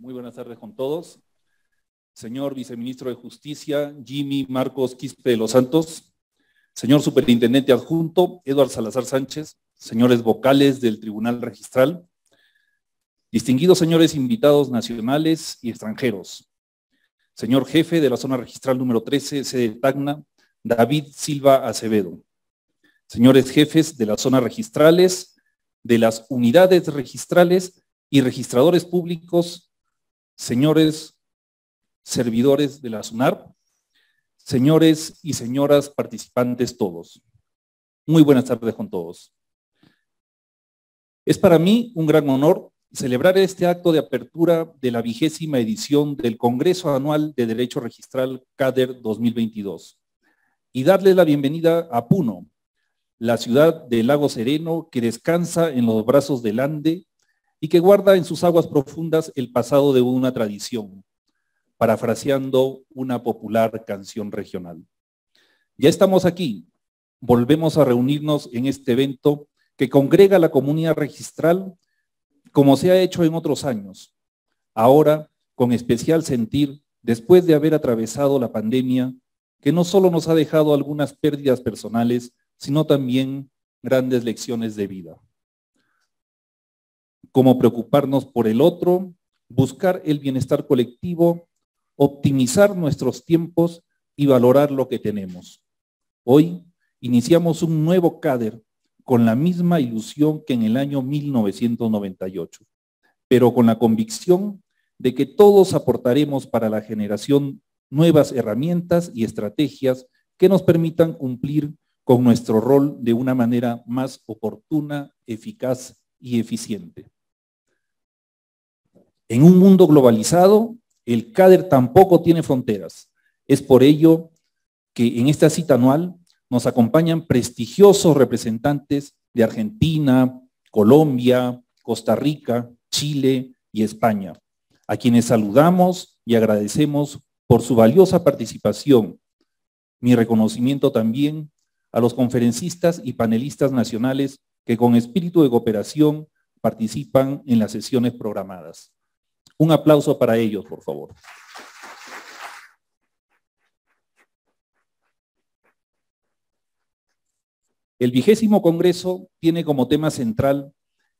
Muy buenas tardes con todos. Señor Viceministro de Justicia, Jimmy Marcos Quispe de los Santos. Señor Superintendente Adjunto, Eduardo Salazar Sánchez. Señores vocales del Tribunal Registral. Distinguidos señores invitados nacionales y extranjeros. Señor Jefe de la Zona Registral número 13, sede Tacna, David Silva Acevedo. Señores jefes de las zonas registrales, de las unidades registrales y registradores públicos señores servidores de la SUNAR, señores y señoras participantes todos. Muy buenas tardes con todos. Es para mí un gran honor celebrar este acto de apertura de la vigésima edición del Congreso Anual de Derecho Registral CADER 2022 y darles la bienvenida a Puno, la ciudad del lago sereno que descansa en los brazos del Ande y que guarda en sus aguas profundas el pasado de una tradición, parafraseando una popular canción regional. Ya estamos aquí, volvemos a reunirnos en este evento que congrega a la comunidad registral como se ha hecho en otros años, ahora con especial sentir después de haber atravesado la pandemia que no solo nos ha dejado algunas pérdidas personales, sino también grandes lecciones de vida como preocuparnos por el otro, buscar el bienestar colectivo, optimizar nuestros tiempos y valorar lo que tenemos. Hoy iniciamos un nuevo CADER con la misma ilusión que en el año 1998, pero con la convicción de que todos aportaremos para la generación nuevas herramientas y estrategias que nos permitan cumplir con nuestro rol de una manera más oportuna, eficaz y eficiente. En un mundo globalizado, el CADER tampoco tiene fronteras. Es por ello que en esta cita anual nos acompañan prestigiosos representantes de Argentina, Colombia, Costa Rica, Chile y España, a quienes saludamos y agradecemos por su valiosa participación. Mi reconocimiento también a los conferencistas y panelistas nacionales que con espíritu de cooperación participan en las sesiones programadas. Un aplauso para ellos, por favor. El vigésimo Congreso tiene como tema central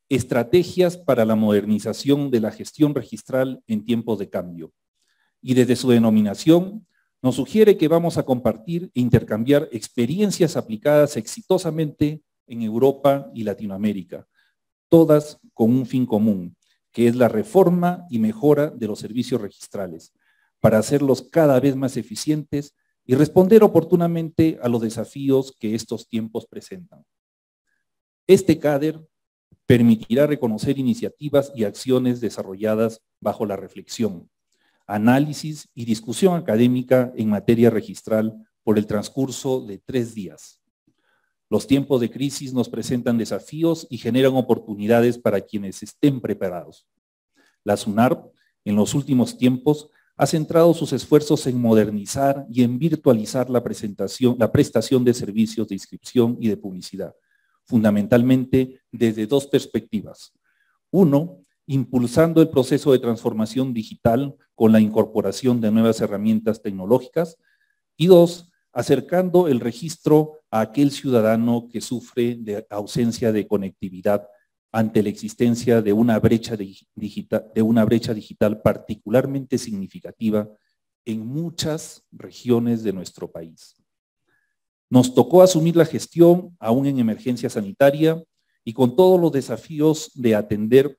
estrategias para la modernización de la gestión registral en tiempos de cambio. Y desde su denominación nos sugiere que vamos a compartir e intercambiar experiencias aplicadas exitosamente en Europa y Latinoamérica, todas con un fin común, que es la reforma y mejora de los servicios registrales, para hacerlos cada vez más eficientes y responder oportunamente a los desafíos que estos tiempos presentan. Este CADER permitirá reconocer iniciativas y acciones desarrolladas bajo la reflexión, análisis y discusión académica en materia registral por el transcurso de tres días. Los tiempos de crisis nos presentan desafíos y generan oportunidades para quienes estén preparados. La SUNARP, en los últimos tiempos, ha centrado sus esfuerzos en modernizar y en virtualizar la, presentación, la prestación de servicios de inscripción y de publicidad, fundamentalmente desde dos perspectivas. Uno, impulsando el proceso de transformación digital con la incorporación de nuevas herramientas tecnológicas. Y dos, acercando el registro a aquel ciudadano que sufre de ausencia de conectividad ante la existencia de una brecha, digital, de una brecha digital particularmente significativa en muchas regiones de nuestro país. Nos tocó asumir la gestión aún en emergencia sanitaria y con todos los desafíos de atender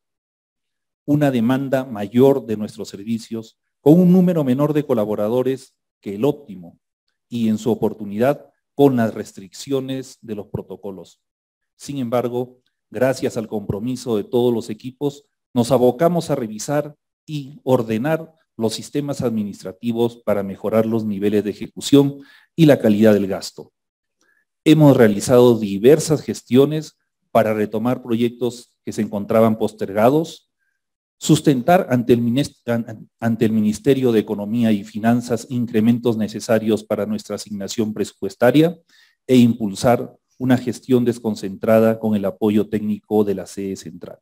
una demanda mayor de nuestros servicios con un número menor de colaboradores que el óptimo, y en su oportunidad con las restricciones de los protocolos. Sin embargo, gracias al compromiso de todos los equipos, nos abocamos a revisar y ordenar los sistemas administrativos para mejorar los niveles de ejecución y la calidad del gasto. Hemos realizado diversas gestiones para retomar proyectos que se encontraban postergados, sustentar ante el, Ministerio de Economía y Finanzas incrementos necesarios para nuestra asignación presupuestaria e impulsar una gestión desconcentrada con el apoyo técnico de la sede central.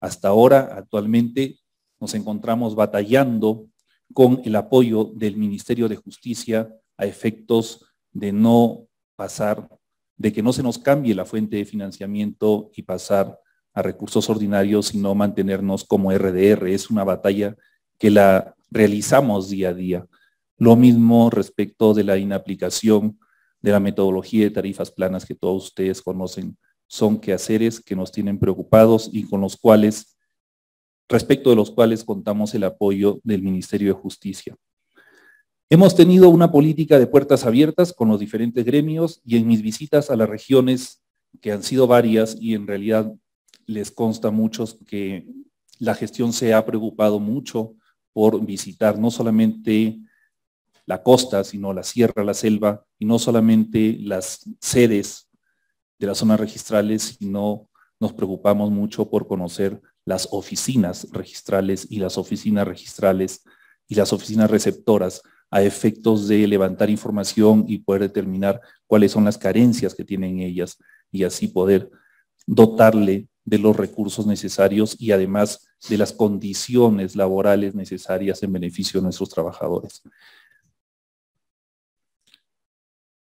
Hasta ahora, actualmente, nos encontramos batallando con el apoyo del Ministerio de Justicia a efectos de no pasar, de que no se nos cambie la fuente de financiamiento y pasar a recursos ordinarios, y no mantenernos como RDR. Es una batalla que la realizamos día a día. Lo mismo respecto de la inaplicación de la metodología de tarifas planas que todos ustedes conocen. Son quehaceres que nos tienen preocupados y con los cuales, respecto de los cuales contamos el apoyo del Ministerio de Justicia. Hemos tenido una política de puertas abiertas con los diferentes gremios y en mis visitas a las regiones, que han sido varias y en realidad les consta a muchos que la gestión se ha preocupado mucho por visitar no solamente la costa, sino la sierra, la selva, y no solamente las sedes de las zonas registrales, sino nos preocupamos mucho por conocer las oficinas registrales y las oficinas registrales y las oficinas receptoras a efectos de levantar información y poder determinar cuáles son las carencias que tienen ellas y así poder dotarle de los recursos necesarios y además de las condiciones laborales necesarias en beneficio de nuestros trabajadores.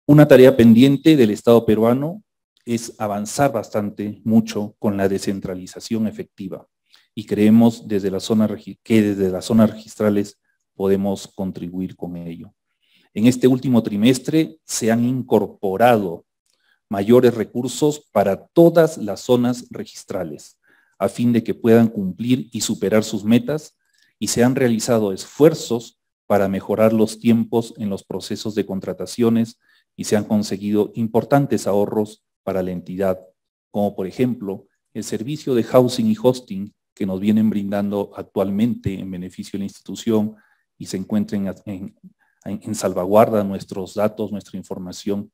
Una tarea pendiente del Estado peruano es avanzar bastante mucho con la descentralización efectiva y creemos desde la zona, que desde las zonas registrales podemos contribuir con ello. En este último trimestre se han incorporado mayores recursos para todas las zonas registrales, a fin de que puedan cumplir y superar sus metas, y se han realizado esfuerzos para mejorar los tiempos en los procesos de contrataciones y se han conseguido importantes ahorros para la entidad, como por ejemplo el servicio de housing y hosting que nos vienen brindando actualmente en beneficio de la institución y se encuentren en, en salvaguarda nuestros datos, nuestra información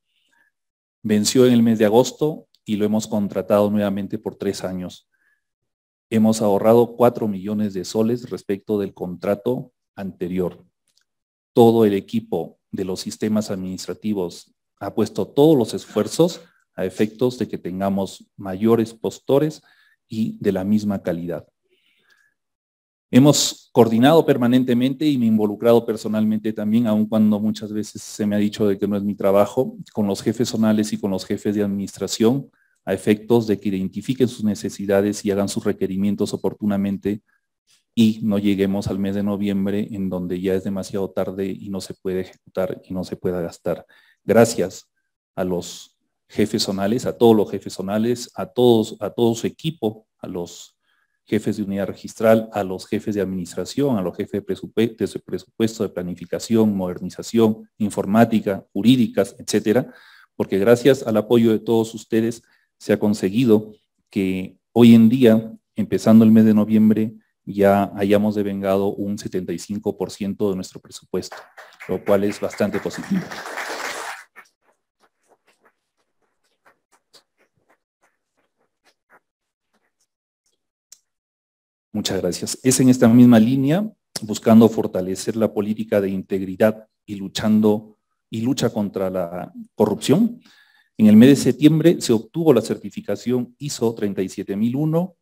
Venció en el mes de agosto y lo hemos contratado nuevamente por tres años. Hemos ahorrado cuatro millones de soles respecto del contrato anterior. Todo el equipo de los sistemas administrativos ha puesto todos los esfuerzos a efectos de que tengamos mayores postores y de la misma calidad. Hemos coordinado permanentemente y me he involucrado personalmente también, aun cuando muchas veces se me ha dicho de que no es mi trabajo, con los jefes zonales y con los jefes de administración, a efectos de que identifiquen sus necesidades y hagan sus requerimientos oportunamente y no lleguemos al mes de noviembre en donde ya es demasiado tarde y no se puede ejecutar y no se pueda gastar. Gracias a los jefes zonales, a todos los jefes zonales, a todos, a todo su equipo, a los jefes de unidad registral, a los jefes de administración, a los jefes de, presupuesto, de presupuesto, de planificación, modernización, informática, jurídicas, etcétera, porque gracias al apoyo de todos ustedes se ha conseguido que hoy en día, empezando el mes de noviembre, ya hayamos devengado un 75% de nuestro presupuesto, lo cual es bastante positivo. Muchas gracias. Es en esta misma línea, buscando fortalecer la política de integridad y luchando y lucha contra la corrupción. En el mes de septiembre se obtuvo la certificación ISO 37001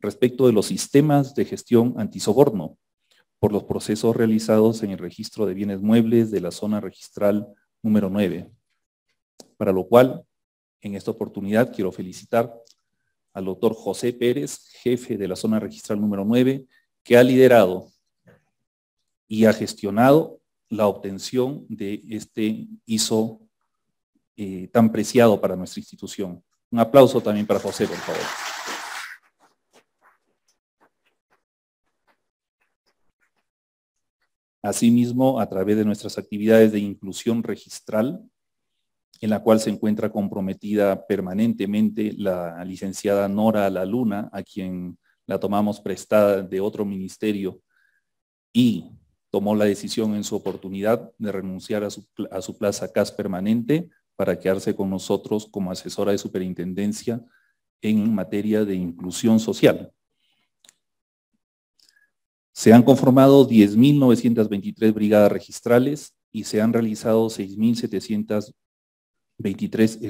respecto de los sistemas de gestión antisoborno por los procesos realizados en el registro de bienes muebles de la zona registral número 9, para lo cual en esta oportunidad quiero felicitar al doctor José Pérez, jefe de la zona registral número 9, que ha liderado y ha gestionado la obtención de este ISO eh, tan preciado para nuestra institución. Un aplauso también para José, por favor. Asimismo, a través de nuestras actividades de inclusión registral, en la cual se encuentra comprometida permanentemente la licenciada Nora La Luna, a quien la tomamos prestada de otro ministerio y tomó la decisión en su oportunidad de renunciar a su, a su plaza CAS permanente para quedarse con nosotros como asesora de superintendencia en materia de inclusión social. Se han conformado 10.923 brigadas registrales y se han realizado 6.700 23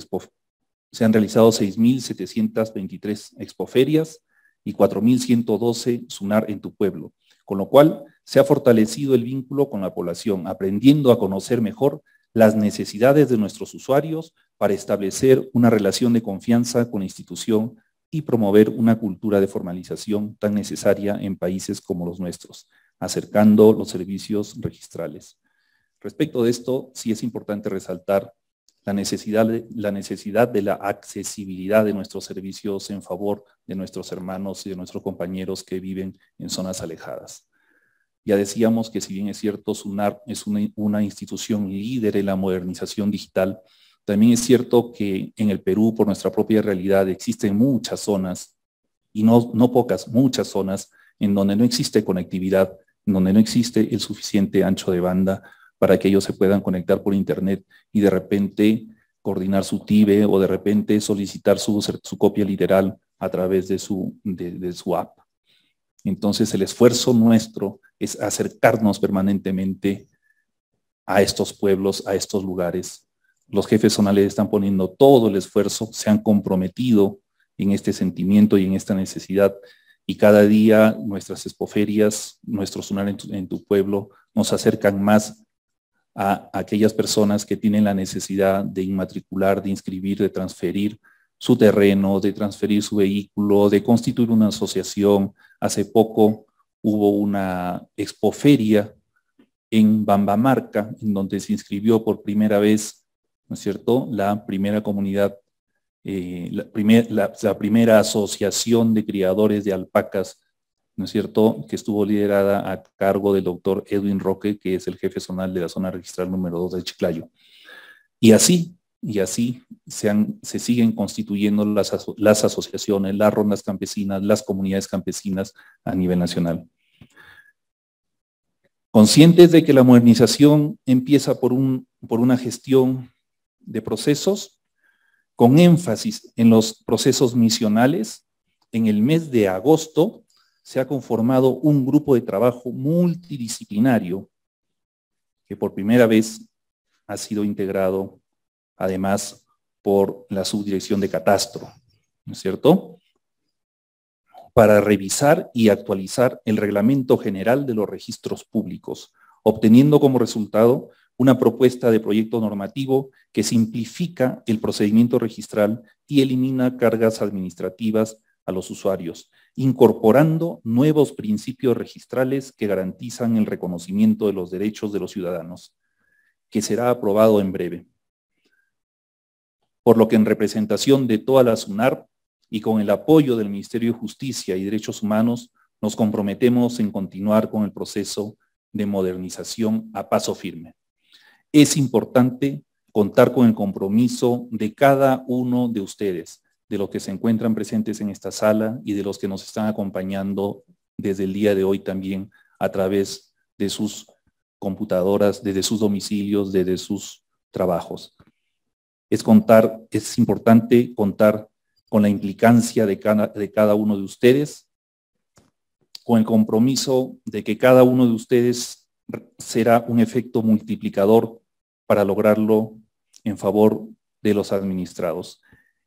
se han realizado 6.723 expoferias y 4.112 SUNAR en tu pueblo, con lo cual se ha fortalecido el vínculo con la población, aprendiendo a conocer mejor las necesidades de nuestros usuarios para establecer una relación de confianza con la institución y promover una cultura de formalización tan necesaria en países como los nuestros, acercando los servicios registrales. Respecto de esto, sí es importante resaltar la necesidad, de, la necesidad de la accesibilidad de nuestros servicios en favor de nuestros hermanos y de nuestros compañeros que viven en zonas alejadas. Ya decíamos que si bien es cierto, SUNAR es una, institución líder en la modernización digital, también es cierto que en el Perú, por nuestra propia realidad, existen muchas zonas, y no, no pocas, muchas zonas, en donde no existe conectividad, en donde no existe el suficiente ancho de banda para que ellos se puedan conectar por Internet y de repente coordinar su TIBE o de repente solicitar su, copia literal a través de su, de, su app. Entonces el esfuerzo nuestro es acercarnos permanentemente a estos pueblos, a estos lugares. Los jefes zonales están poniendo todo el esfuerzo, se han comprometido en este sentimiento y en esta necesidad. Y cada día nuestras espoferias, nuestros zonal en tu, pueblo, nos acercan más a aquellas personas que tienen la necesidad de inmatricular, de inscribir, de transferir su terreno, de transferir su vehículo, de constituir una asociación. Hace poco hubo una expoferia en Bambamarca, en donde se inscribió por primera vez, ¿no es cierto?, la primera comunidad, eh, la primera asociación de criadores de alpacas ¿no es cierto?, que estuvo liderada a cargo del doctor Edwin Roque, que es el jefe zonal de la zona registral número 2 de Chiclayo. Y así, y así se, se siguen constituyendo las, asociaciones, las rondas campesinas, las comunidades campesinas a nivel nacional. Conscientes de que la modernización empieza por, por una gestión de procesos, con énfasis en los procesos misionales, en el mes de agosto se ha conformado un grupo de trabajo multidisciplinario que por primera vez ha sido integrado además por la subdirección de catastro, ¿no es cierto? Para revisar y actualizar el reglamento general de los registros públicos, obteniendo como resultado una propuesta de proyecto normativo que simplifica el procedimiento registral y elimina cargas administrativas a los usuarios, incorporando nuevos principios registrales que garantizan el reconocimiento de los derechos de los ciudadanos, que será aprobado en breve. Por lo que en representación de toda la SUNAR y con el apoyo del Ministerio de Justicia y Derechos Humanos, nos comprometemos en continuar con el proceso de modernización a paso firme. Es importante contar con el compromiso de cada uno de ustedes de los que se encuentran presentes en esta sala y de los que nos están acompañando desde el día de hoy también a través de sus computadoras, desde sus domicilios, desde sus trabajos. Es es importante contar con la implicancia de cada uno de ustedes, con el compromiso de que cada uno de ustedes será un efecto multiplicador para lograrlo en favor de los administrados.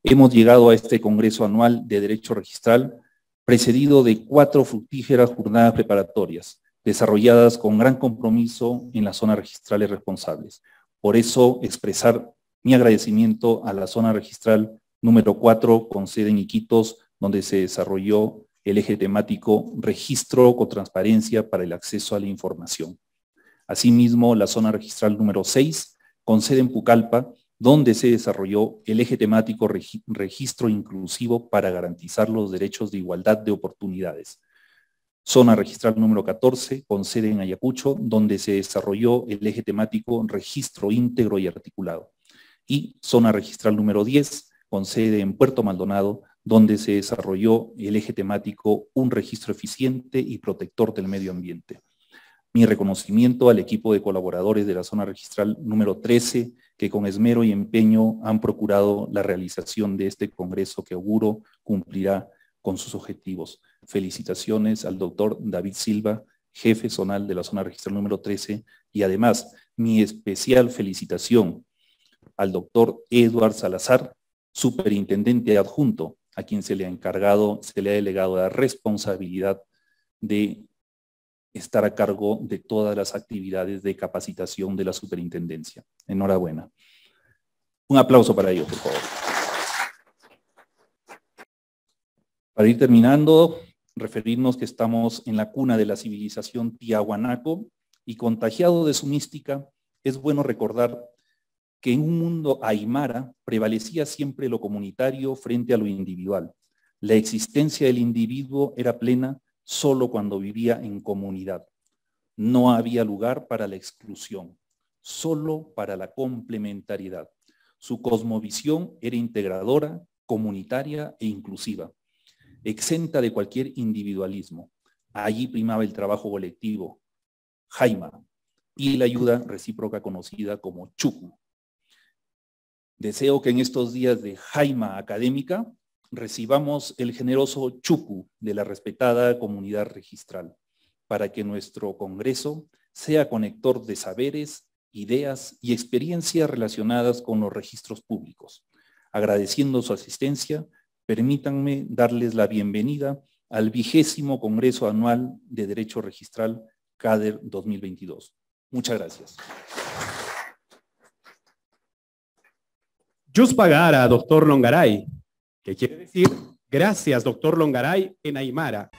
Hemos llegado a este Congreso Anual de Derecho Registral precedido de cuatro fructíferas jornadas preparatorias, desarrolladas con gran compromiso en las zonas registrales responsables. Por eso, expresar mi agradecimiento a la zona registral número 4 con sede en Iquitos, donde se desarrolló el eje temático Registro con Transparencia para el Acceso a la Información. Asimismo, la zona registral número 6 con sede en Pucallpa, donde se desarrolló el eje temático registro inclusivo para garantizar los derechos de igualdad de oportunidades. Zona registral número 14, con sede en Ayacucho, donde se desarrolló el eje temático registro íntegro y articulado. Y zona registral número 10, con sede en Puerto Maldonado, donde se desarrolló el eje temático Un registro eficiente y protector del medio ambiente. Mi reconocimiento al equipo de colaboradores de la zona registral número 13, que con esmero y empeño han procurado la realización de este Congreso que auguro cumplirá con sus objetivos. Felicitaciones al doctor David Silva, jefe zonal de la zona registral número 13, y además mi especial felicitación al doctor Edward Salazar, superintendente adjunto, a quien se le ha encargado, se le ha delegado la responsabilidad de estar a cargo de todas las actividades de capacitación de la superintendencia. Enhorabuena. Un aplauso para ellos, por favor. Para ir terminando, referirnos que estamos en la cuna de la civilización Tiahuanaco y contagiado de su mística, es bueno recordar que en un mundo aymara prevalecía siempre lo comunitario frente a lo individual. La existencia del individuo era plena solo cuando vivía en comunidad. No había lugar para la exclusión, solo para la complementariedad. Su cosmovisión era integradora, comunitaria e inclusiva, exenta de cualquier individualismo. Allí primaba el trabajo colectivo, Jaima, y la ayuda recíproca conocida como Chuku. Deseo que en estos días de Jaima académica recibamos el generoso chupu de la respetada comunidad registral, para que nuestro Congreso sea conector de saberes, ideas y experiencias relacionadas con los registros públicos. Agradeciendo su asistencia, permítanme darles la bienvenida al vigésimo Congreso Anual de Derecho Registral CADER 2022. Muchas gracias. doctor Longaray, que quiere decir gracias, doctor Longaray, en Aymara.